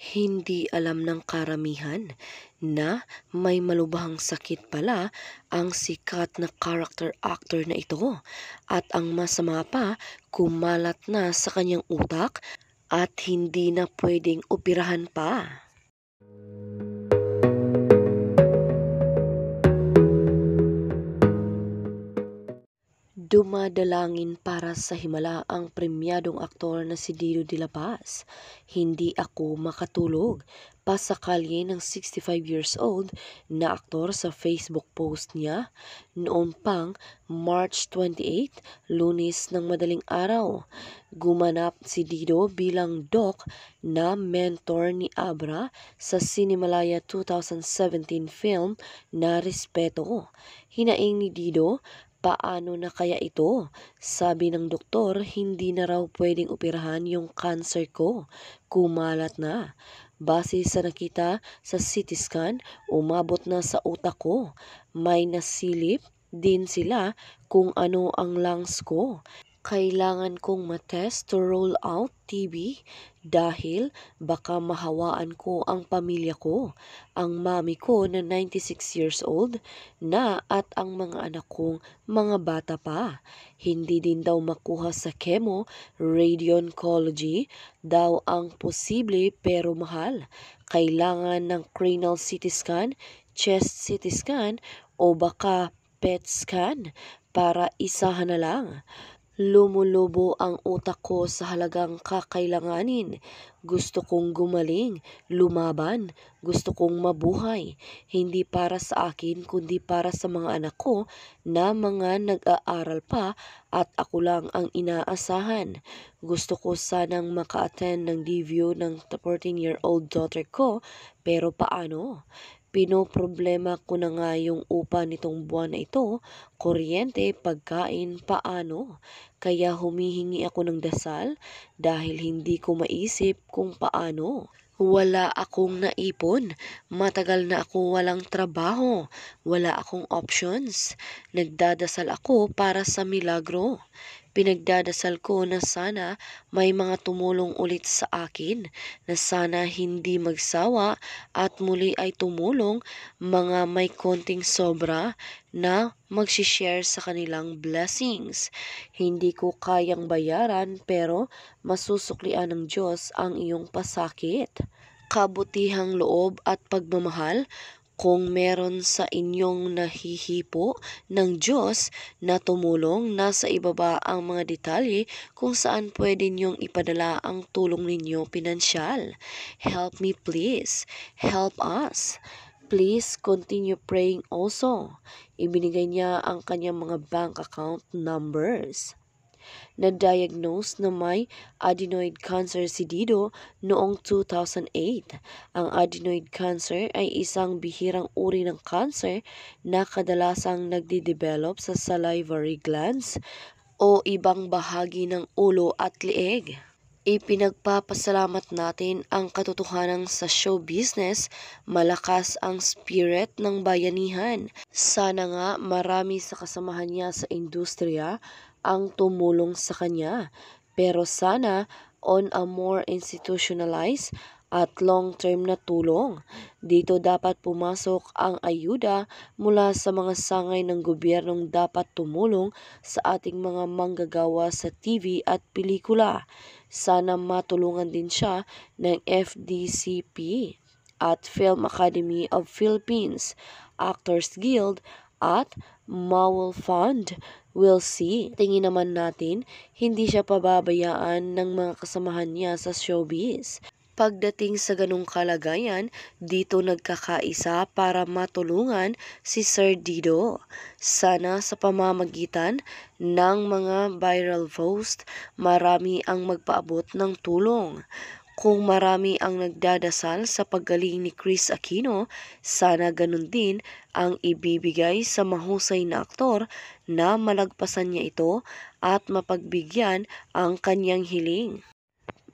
Hindi alam ng karamihan na may malubhang sakit pala ang sikat na character actor na ito at ang masama pa kumalat na sa kanyang utak at hindi na pwedeng operahan pa. Dumadalangin para sa himala ang premyadong aktor na si Dido de la Paz. Hindi ako makatulog. Pasakalye ng 65 years old na aktor sa Facebook post niya noon pang March 28, lunes ng madaling araw. Gumanap si Dido bilang doc na mentor ni Abra sa Sinimalaya 2017 film na Respeto. Hinaing ni Dido Paano na kaya ito? Sabi ng doktor, hindi na raw pwedeng operahan yung cancer ko. Kumalat na. Base sa nakita sa CT scan, umabot na sa utak ko. May nasilip din sila kung ano ang lungs ko kailangan kong matest to roll out TB dahil baka mahawaan ko ang pamilya ko, ang mami ko na 96 years old na at ang mga anak kong mga bata pa. Hindi din daw makuha sa chemo, radioncology daw ang posible pero mahal. Kailangan ng cranial CT scan, chest CT scan o baka PET scan para isahan na lang. Lumulubo ang utak ko sa halagang kakailanganin. Gusto kong gumaling, lumaban, gusto kong mabuhay. Hindi para sa akin kundi para sa mga anak ko na mga nag-aaral pa at ako lang ang inaasahan. Gusto ko sanang maka-attend ng review ng 14-year-old daughter ko pero paano? Pinoproblema ko na nga yung upa nitong buwan na ito, kuryente, pagkain, paano. Kaya humihingi ako ng dasal dahil hindi ko maisip kung paano. Wala akong naipon. Matagal na ako walang trabaho. Wala akong options. Nagdadasal ako para sa milagro. Pinagdadasal ko na sana may mga tumulong ulit sa akin, na sana hindi magsawa at muli ay tumulong mga may konting sobra na magsishare sa kanilang blessings. Hindi ko kayang bayaran pero masusuklian ng Diyos ang iyong pasakit kabutihang loob at pagmamahal kung meron sa inyong nahihipo ng Diyos na tumulong, nasa ibaba ang mga detalye kung saan pwede niyong ipadala ang tulong ninyo pinansyal. Help me please. Help us. Please continue praying also. Ibinigay niya ang kanyang mga bank account numbers na-diagnose na may adenoid cancer si Dido noong 2008. Ang adenoid cancer ay isang bihirang uri ng cancer na kadalasang nagdidevelop sa salivary glands o ibang bahagi ng ulo at leeg. Ipinagpapasalamat natin ang katotohanan sa show business, malakas ang spirit ng bayanihan. Sana nga marami sa kasamahan niya sa industriya ang tumulong sa kanya. Pero sana on a more institutionalized at long-term na tulong. Dito dapat pumasok ang ayuda mula sa mga sangay ng gobyernong dapat tumulong sa ating mga manggagawa sa TV at pelikula. Sana matulungan din siya ng FDCP at Film Academy of Philippines, Actors Guild at Mowel Fund. We'll see. Tingin naman natin, hindi siya pababayaan ng mga kasamahan niya sa showbiz. Pagdating sa ganong kalagayan, dito nagkakaisa para matulungan si Sir Dido. Sana sa pamamagitan ng mga viral post, marami ang magpaabot ng tulong. Kung marami ang nagdadasal sa paggaling ni Chris Aquino, sana ganun din ang ibibigay sa mahusay na aktor na malagpasan niya ito at mapagbigyan ang kanyang hiling.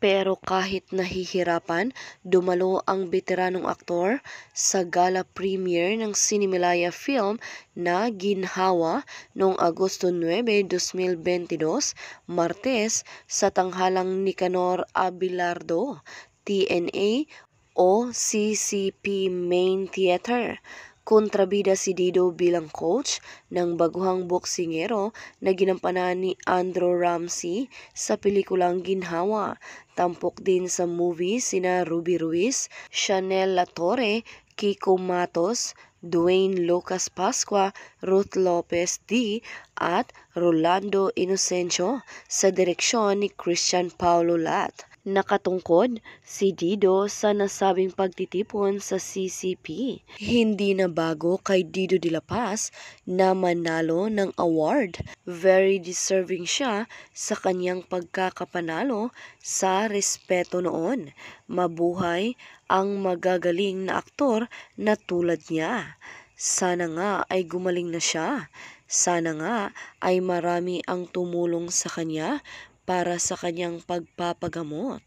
Pero kahit nahihirapan, dumalo ang veteranong aktor sa gala premiere ng Sinimalaya film na Ginhawa noong Agosto 9, 2022, Martes, sa tanghalang Nicanor Abilardo, TNA o CCP Main Theater kontrabida si Dido bilang coach ng baguhang boksingero na ginampanan ni Andrew Ramsey sa pelikulang Ginhawa. Tampok din sa movie sina Ruby Ruiz, Chanel Latore, Kiko Matos, Dwayne Lucas Pasqua, Ruth Lopez D. at Rolando Inocencio sa direksyon ni Christian Paulo Lat nakatungkod si Dido sa nasabing pagtitipon sa CCP. Hindi na bago kay Dido de la Paz na manalo ng award. Very deserving siya sa kanyang pagkakapanalo sa respeto noon. Mabuhay ang magagaling na aktor na tulad niya. Sana nga ay gumaling na siya. Sana nga ay marami ang tumulong sa kanya para sa kanyang pagpapagamot.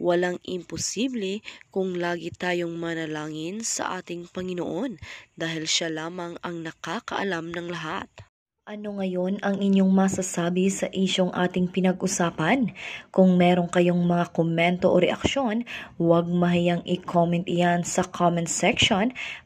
Walang imposible kung lagi tayong manalangin sa ating Panginoon dahil siya lamang ang nakakaalam ng lahat. Ano ngayon ang inyong masasabi sa isyong ating pinag-usapan? Kung meron kayong mga komento o reaksyon, huwag mahiyang i-comment iyan sa comment section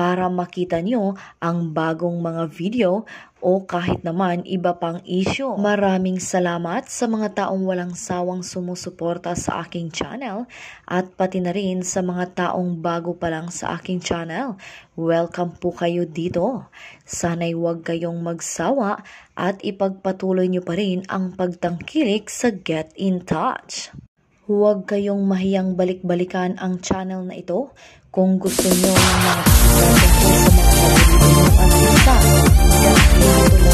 para makita nyo ang bagong mga video o kahit naman iba pang isyo. Maraming salamat sa mga taong walang sawang sumusuporta sa aking channel at pati na rin sa mga taong bago pa lang sa aking channel. Welcome po kayo dito. Sana'y huwag kayong magsawa at ipagpatuloy nyo pa rin ang pagtangkilik sa Get In Touch. Huwag kayong mahiyang balik-balikan ang channel na ito kung gusto nyo ng mga